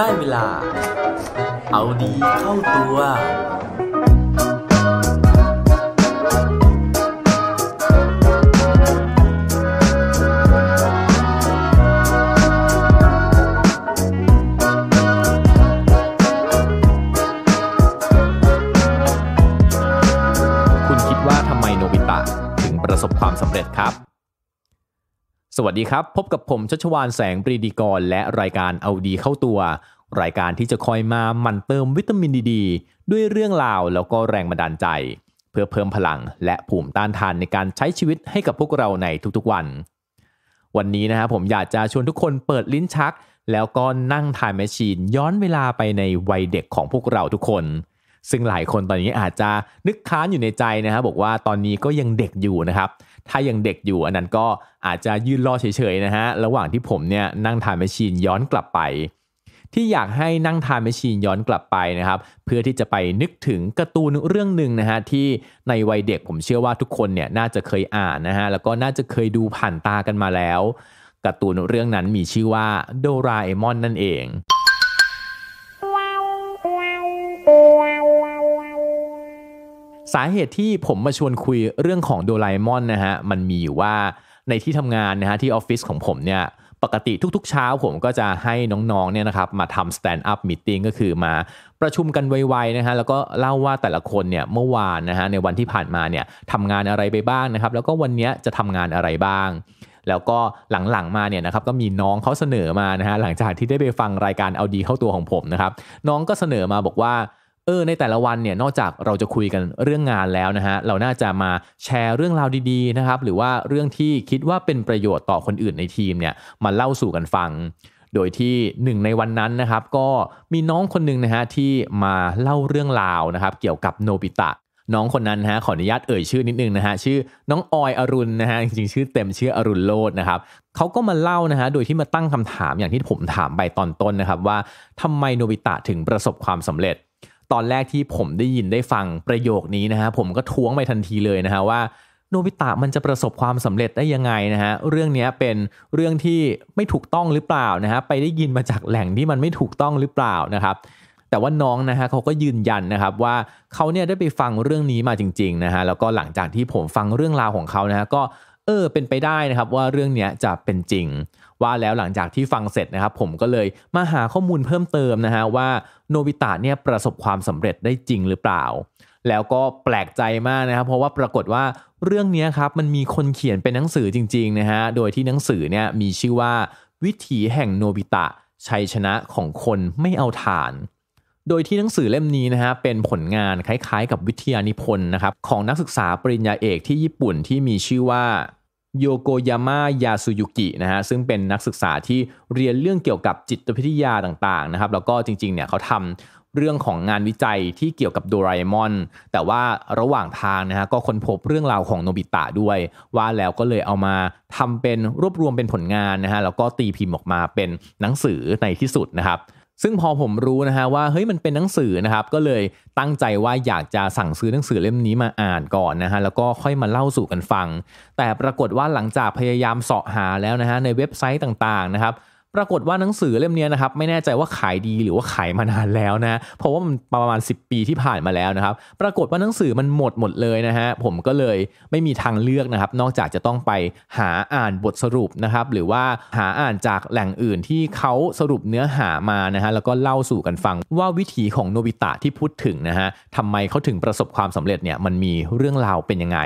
ได้เวลาเอาดีเข้าตัวสวัสดีครับ พบกับผมชัชวานแสงปรีดีกรและรายการเอาดีเข้าตัว รายการที่จะคอยมาหมั่นเติมวิตามินดีดด้วยเรื่องราวแล้วก็แรงบันดาลใจ เพื่อเพิ่มพลังและภูมิต้านทานในการใช้ชีวิตให้กับพวกเราในทุกๆวัน วันนี้นะครับผมอยากจะชวนทุกคนเปิดลิ้นชักแล้วก็นั่งทายแมชชีนย้อนเวลาไปในวัยเด็กของพวกเราทุกคนซึ่งหลายคนตอนนี้อาจจะนึกค้านอยู่ในใจนะครับบอกว่าตอนนี้ก็ยังเด็กอยู่นะครับถ้ายังเด็กอยู่อันนั้นก็อาจจะยืนรอเฉยๆนะฮะระหว่างที่ผมเนี่ยนั่งทานแมชชีนย้อนกลับไป ที่อยากให้นั่งทานแมชชีนย้อนกลับไปนะครับเพื่อที่จะไปนึกถึงการ์ตูนเรื่องหนึ่งนะฮะที่ในวัยเด็กผมเชื่อว่าทุกคนเนี่ยน่าจะเคยอ่านนะฮะแล้วก็น่าจะเคยดูผ่านตากันมาแล้วการ์ตูนเรื่องนั้นมีชื่อว่าโดราเอมอนนั่นเองสาเหตุที่ผมมาชวนคุยเรื่องของโดราเอมอนนะฮะมันมีอยู่ว่าในที่ทำงานนะฮะที่ออฟฟิศของผมเนี่ยปกติทุกๆเช้าผมก็จะให้น้องๆเนี่ยนะครับมาทำสตนด์อัพมิทติ้งก็คือมาประชุมกันไวๆนะฮะแล้วก็เล่าว่าแต่ละคนเนี่ยเมื่อวานนะฮะในวันที่ผ่านมาเนี่ยทำงานอะไรไปบ้างนะครับแล้วก็วันนี้จะทำงานอะไรบ้าง แล้วก็หลังๆมาเนี่ยนะครับก็มีน้องเขาเสนอมานะฮะหลังจากที่ได้ไปฟังรายการเอาดีเข้าตัวของผมนะครับน้องก็เสนอมาบอกว่าเออในแต่ละวันเนี่ยนอกจากเราจะคุยกันเรื่องงานแล้วนะฮะเราน่าจะมาแชร์เรื่องราวดีๆนะครับหรือว่าเรื่องที่คิดว่าเป็นประโยชน์ต่อคนอื่นในทีมเนี่ยมาเล่าสู่กันฟัง โดยที่หนึ่งในวันนั้นนะครับก็มีน้องคนหนึ่งนะฮะที่มาเล่าเรื่องราวนะครับเกี่ยวกับโนบิตะ น้องคนนั้นฮะขออนุญาตเอ่ยชื่อนิดนึงนะฮะชื่อน้องออยอรุณนะฮะจริงๆชื่อเต็มชื่ออรุณโลดนะครับเขาก็มาเล่านะฮะโดยที่มาตั้งคำถามอย่างที่ผมถามไปตอนต้นนะครับว่าทำไมโนบิตะถึงประสบความสำเร็จตอนแรกที่ผมได้ยินได้ฟังประโยคนี้นะฮะผมก็ท้วงไปทันทีเลยนะฮะว่า โนบิตะมันจะประสบความสำเร็จได้ยังไงนะฮะเรื่องนี้เป็นเรื่องที่ไม่ถูกต้องหรือเปล่านะฮะไปได้ยินมาจากแหล่งที่มันไม่ถูกต้องหรือเปล่านะครับแต่ว่าน้องนะฮะเขาก็ยืนยันนะครับว่าเขาเนี่ยได้ไปฟังเรื่องนี้มาจริงๆนะฮะแล้วก็หลังจากที่ผมฟังเรื่องราวของเขานะฮะก็เออเป็นไปได้นะครับว่าเรื่องนี้จะเป็นจริง ว่าแล้วหลังจากที่ฟังเสร็จนะครับผมก็เลยมาหาข้อมูลเพิ่มเติมนะฮะว่า โนบิตะเนี่ยประสบความสำเร็จได้จริงหรือเปล่า แล้วก็แปลกใจมากนะครับเพราะว่าปรากฏว่าเรื่องนี้ครับมันมีคนเขียนเป็นหนังสือจริงๆนะฮะโดยที่หนังสือเนี่ยมีชื่อว่าวิถีแห่งโนบิตะชัยชนะของคนไม่เอาฐาน โดยที่หนังสือเล่มนี้นะฮะเป็นผลงานคล้ายๆ กับวิทยานิพนธ์นะครับของนักศึกษาปริญญาเอกที่ญี่ปุ่นที่มีชื่อว่าโยโกยาม่ายาสุยุกินะฮะ ซึ่งเป็นนักศึกษาที่เรียนเรื่องเกี่ยวกับจิตวิทยาต่าง ๆ นะครับ แล้วก็จริงๆ เนี่ยเขาทำเรื่องของงานวิจัยที่เกี่ยวกับโดราเอมอน แต่ว่าระหว่างทางนะฮะ ก็ค้นพบเรื่องราวของโนบิตะด้วย ว่าแล้วก็เลยเอามาทำเป็นรวบรวมเป็นผลงานนะฮะ แล้วก็ตีพิมพ์ออกมาเป็นหนังสือในที่สุดนะครับซึ่งพอผมรู้นะฮะว่าเฮ้ยมันเป็นหนังสือนะครับ ก็เลยตั้งใจว่าอยากจะสั่งซื้อหนังสือเล่มนี้มาอ่านก่อนนะฮะแล้วก็ค่อยมาเล่าสู่กันฟัง แต่ปรากฏว่าหลังจากพยายามเสาะหาแล้วนะฮะในเว็บไซต์ต่างๆนะครับปรากฏว่าหนังสือเล่มนี้นะครับไม่แน่ใจว่าขายดีหรือว่าขายมานานแล้วนะเพราะว่ามันประมาณ 10 ปีที่ผ่านมาแล้วนะครับ ปรากฏว่าหนังสือมันหมดหมดเลยนะฮะผมก็เลยไม่มีทางเลือกนะครับนอกจากจะต้องไปหาอ่านบทสรุปนะครับหรือว่าหาอ่านจากแหล่งอื่นที่เขาสรุปเนื้อหามานะฮะแล้วก็เล่าสู่กันฟัง ว่าวิถีของโนบิตะที่พูดถึงนะฮะทำไมเขาถึงประสบความสำเร็จเนี่ยมันมีเรื่องราวเป็นยังไง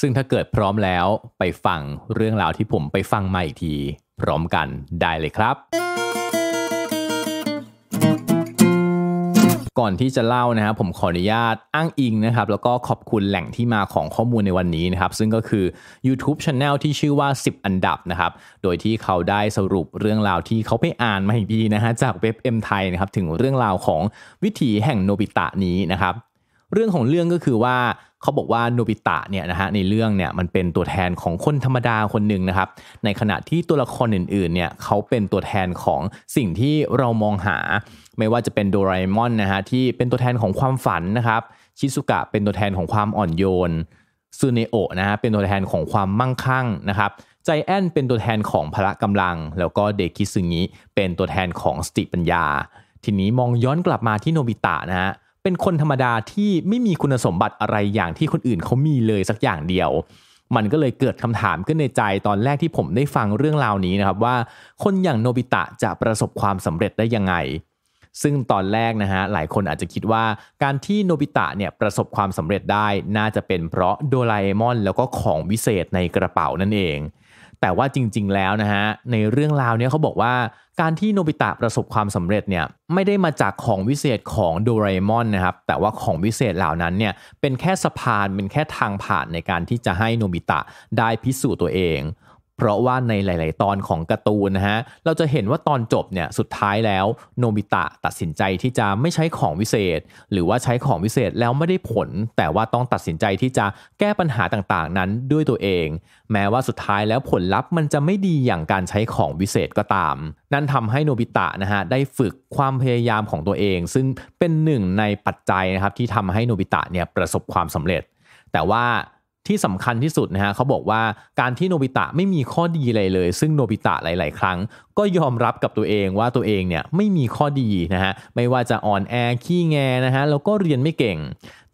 ซึ่งถ้าเกิดพร้อมแล้วไปฟังเรื่องราวที่ผมไปฟังมาอีกทีพร้อมกันได้เลยครับ ก่อนที่จะเล่านะครับผมขออนุญาตอ้างอิงนะครับ แล้วก็ขอบคุณแหล่งที่มาของข้อมูลในวันนี้นะครับ ซึ่งก็คือ YouTube Channel ที่ชื่อว่า 10 อันดับนะครับ โดยที่เขาได้สรุปเรื่องราวที่เขาไปอ่านมาอีกทีนะฮะจากเว็บเอ็มไทยนะครับถึงเรื่องราวของวิถีแห่งโนบิตะนี้นะครับเรื่องของเรื่องก็คือว่าเขาบอกว่าโนบิตะเนี่ยนะฮะในเรื่องเนี่ยมันเป็นตัวแทนของคนธรรมดาคนหนึ่งนะครับ ในขณะที่ตัวละครอื่นๆเนี่ยเขาเป็นตัวแทนของสิ่งที่เรามองหา ไม่ว่าจะเป็นโดราเอมอนนะฮะที่เป็นตัวแทนของความฝันนะครับ ชิซุกะเป็นตัวแทนของความอ่อนโยนซูเนโอะนะฮะเป็นตัวแทนของความมั่งคั่งนะครับใจแอน เป็นตัวแทนของพละกำลัง แล้วก็เดคิซึงิเป็นตัวแทนของสติปัญญา ทีนี้มองย้อนกลับมาที่โนบิตะนะฮะเป็นคนธรรมดาที่ไม่มีคุณสมบัติอะไรอย่างที่คนอื่นเขามีเลยสักอย่างเดียว มันก็เลยเกิดคำถามขึ้นในใจตอนแรกที่ผมได้ฟังเรื่องราวนี้นะครับว่าคนอย่างโนบิตะจะประสบความสำเร็จได้ยังไง ซึ่งตอนแรกนะฮะหลายคนอาจจะคิดว่าการที่โนบิตะเนี่ยประสบความสำเร็จได้น่าจะเป็นเพราะโดราเอมอน แล้วก็ของวิเศษในกระเป๋านั่นเองแต่ว่าจริงๆแล้วนะฮะในเรื่องราวเนี้ยเขาบอกว่าการที่โนบิตะประสบความสำเร็จเนี่ยไม่ได้มาจากของวิเศษของโดเรมอนนะครับแต่ว่าของวิเศษเหล่านั้นเนี่ยเป็นแค่สะพานเป็นแค่ทางผ่านในการที่จะให้โนบิตะได้พิสูจน์ตัวเองเพราะว่าในหลาย ๆ ตอนของการ์ตูนนะฮะ เราจะเห็นว่าตอนจบเนี่ยสุดท้ายแล้ว โนบิตะตัดสินใจที่จะไม่ใช้ของวิเศษ หรือว่าใช้ของวิเศษแล้วไม่ได้ผล แต่ว่าต้องตัดสินใจที่จะแก้ปัญหาต่างๆนั้นด้วยตัวเอง แม้ว่าสุดท้ายแล้วผลลัพธ์มันจะไม่ดีอย่างการใช้ของวิเศษก็ตาม นั่นทำให้โนบิตะนะฮะได้ฝึกความพยายามของตัวเอง ซึ่งเป็นหนึ่งในปัจจัยนะครับที่ทำให้โนบิตะเนี่ยประสบความสำเร็จ แต่ว่าที่สำคัญที่สุดนะฮะเขาบอกว่าการที่โนบิตะไม่มีข้อดีอะไรเลย ซึ่งโนบิตะหลายๆ ครั้ง ก็ยอมรับกับตัวเองว่าตัวเองเนี่ยไม่มีข้อดีนะฮะไม่ว่าจะอ่อนแอขี้แงนะฮะแล้วก็เรียนไม่เก่ง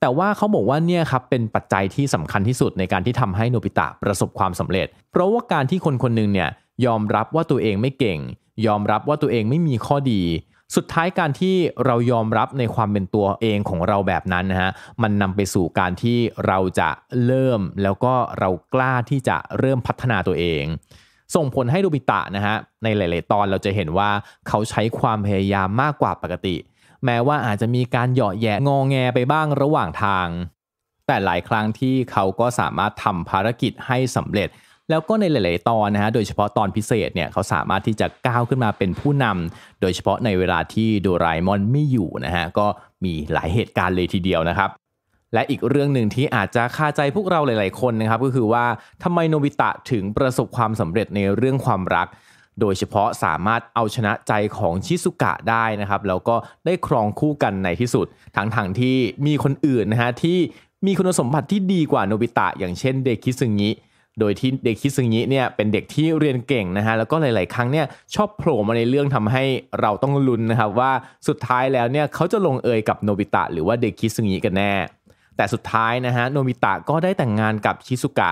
แต่ว่าเขาบอกว่าเนี่ยครับเป็นปัจจัยที่สำคัญที่สุดในการที่ทำให้โนบิตะประสบความสำเร็จ เพราะว่าการที่คนคนหนึ่งเนี่ยยอมรับว่าตัวเองไม่เก่ง ยอมรับว่าตัวเองไม่มีข้อดีสุดท้ายการที่เรายอมรับในความเป็นตัวเองของเราแบบนั้นนะฮะ มันนำไปสู่การที่เราจะเริ่ม แล้วก็เรากล้าที่จะเริ่มพัฒนาตัวเอง ส่งผลให้ดูบิตะนะฮะในหลายๆ ตอนเราจะเห็นว่าเขาใช้ความพยายามมากกว่าปกติ แม้ว่าอาจจะมีการเหยาะแยะงองแงไปบ้างระหว่างทาง แต่หลายครั้งที่เขาก็สามารถทำภารกิจให้สำเร็จแล้วก็ในหลายๆตอนนะฮะ โดยเฉพาะตอนพิเศษเนี่ยเขาสามารถที่จะก้าวขึ้นมาเป็นผู้นำ โดยเฉพาะในเวลาที่ดูไรมอนไม่อยู่นะฮะ ก็มีหลายเหตุการณ์เลยทีเดียวนะครับ และอีกเรื่องหนึ่งที่อาจจะคาใจพวกเราหลายๆ คนนะครับ ก็คือว่าทำไมโนบิตะถึงประสบความสำเร็จในเรื่องความรัก โดยเฉพาะสามารถเอาชนะใจของชิซุกะได้นะครับ แล้วก็ได้ครองคู่กันในที่สุด ทั้งๆทที่มีคนอื่นนะฮะที่มีคุณสมบัติที่ดีกว่าโนบิตะอย่างเช่น เดคิซึงิโดยที่เด็กคิซึงิเนี่ยเป็นเด็กที่เรียนเก่งนะฮะแล้วก็หลายๆ ครั้งเนี่ยชอบโผล่มาในเรื่องทำให้เราต้องลุ้นนะครับว่าสุดท้ายแล้วเนี่ยเขาจะลงเอยกับโนบิตะหรือว่าเด็กคิซึงิกันแน่ แต่สุดท้ายนะฮะโนบิตะก็ได้แต่งงานกับชิซุกะ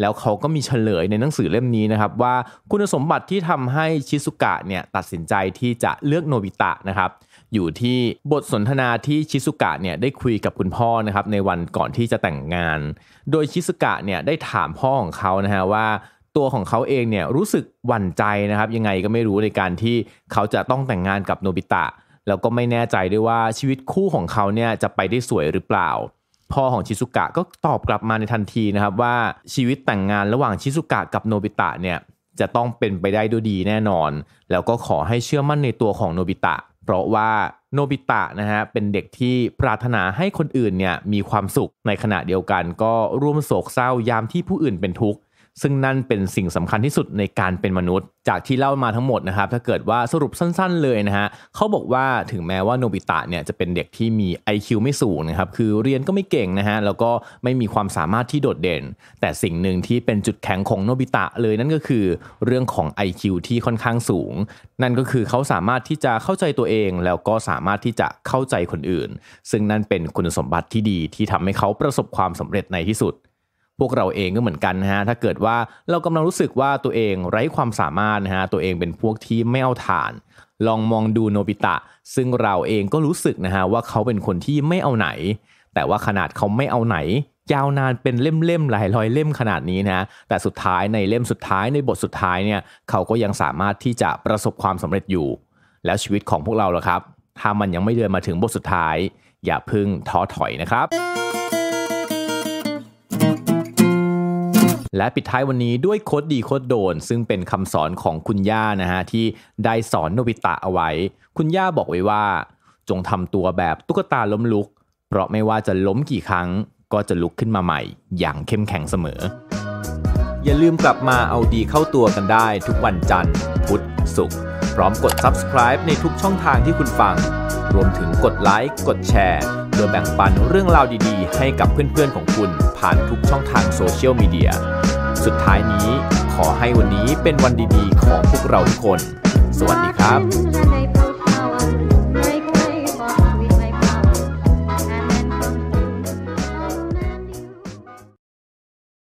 แล้วเขาก็มีเฉลยในหนังสือเล่มนี้นะครับว่าคุณสมบัติที่ทำให้ชิซุกะเนี่ยตัดสินใจที่จะเลือกโนบิตะนะครับ อยู่ที่บทสนทนาที่ชิซุกะเนี่ยได้คุยกับคุณพ่อนะครับในวันก่อนที่จะแต่งงาน โดยชิซุกะเนี่ยได้ถามพ่อของเขานะฮะว่าตัวของเขาเองเนี่ยรู้สึกหวั่นใจนะครับ ยังไงก็ไม่รู้ในการที่เขาจะต้องแต่งงานกับโนบิตะแล้วก็ไม่แน่ใจด้วยว่าชีวิตคู่ของเขาเนี่ยจะไปได้สวยหรือเปล่าพ่อของชิซุกะก็ตอบกลับมาในทันทีนะครับว่าชีวิตแต่งงานระหว่างชิซุกะกับโนบิตะเนี่ยจะต้องเป็นไปได้ด้วยดีแน่นอน แล้วก็ขอให้เชื่อมั่นในตัวของโนบิตะ เพราะว่าโนบิตะนะฮะเป็นเด็กที่ปรารถนาให้คนอื่นเนี่ยมีความสุขในขณะเดียวกัน ก็ร่วมโศกเศร้ายามที่ผู้อื่นเป็นทุกข์ซึ่งนั่นเป็นสิ่งสำคัญที่สุดในการเป็นมนุษย์ จากที่เล่ามาทั้งหมดนะครับถ้าเกิดว่าสรุปสั้นๆเลยนะฮะเขาบอกว่าถึงแม้ว่าโนบิตะเนี่ยจะเป็นเด็กที่มี IQ ไม่สูงนะครับคือเรียนก็ไม่เก่งนะฮะแล้วก็ไม่มีความสามารถที่โดดเด่น แต่สิ่งหนึ่งที่เป็นจุดแข็งของโนบิตะเลยนั่นก็คือ เรื่องของ IQ ที่ค่อนข้างสูง นั่นก็คือเขาสามารถที่จะเข้าใจตัวเองแล้วก็สามารถที่จะเข้าใจคนอื่น ซึ่งนั่นเป็นคุณสมบัติที่ดีที่ทำให้เขาประสบความสำเร็จในที่สุดพวกเราเองก็เหมือนกันนะฮะ ถ้าเกิดว่าเรากำลังรู้สึกว่าตัวเองไร้ความสามารถนะฮะ ตัวเองเป็นพวกที่ไม่เอาฐานลองมองดูโนบิตะซึ่งเราเองก็รู้สึกนะฮะว่าเขาเป็นคนที่ไม่เอาไหน แต่ว่าขนาดเขาไม่เอาไหนยาวนานเป็นเล่มๆหลายร้อยเล่มขนาดนี้นะแต่สุดท้ายในเล่มสุดท้ายในบทสุดท้ายเนี่ยเขาก็ยังสามารถที่จะประสบความสำเร็จอยู่ แล้วชีวิตของพวกเราล่ะครับถ้ามันยังไม่เดินมาถึงบทสุดท้าย อย่าพึ่งท้อถอยนะครับและปิดท้ายวันนี้ด้วยโคดดีโคดโดนซึ่งเป็นคำสอนของคุณย่านะฮะที่ได้สอนโนบิตะเอาไว้ คุณย่าบอกไว้ว่า จงทำตัวแบบตุ๊กตาล้มลุก เพราะไม่ว่าจะล้มกี่ครั้งก็จะลุกขึ้นมาใหม่อย่างเข้มแข็งเสมอ อย่าลืมกลับมาเอาดีเข้าตัวกันได้ทุกวันจันทร์พุธศุกร์พร้อมกด subscribe ในทุกช่องทางที่คุณฟัง รวมถึงกดไลค์กดแชร์โดยแบ่งปันเรื่องราวดีๆให้กับเพื่อนๆของคุณผ่านทุกช่องทางโซเชียลมีเดียสุดท้ายนี้ขอให้วันนี้เป็นวันดีๆของพวกเราทุกคน สวัสดีครับ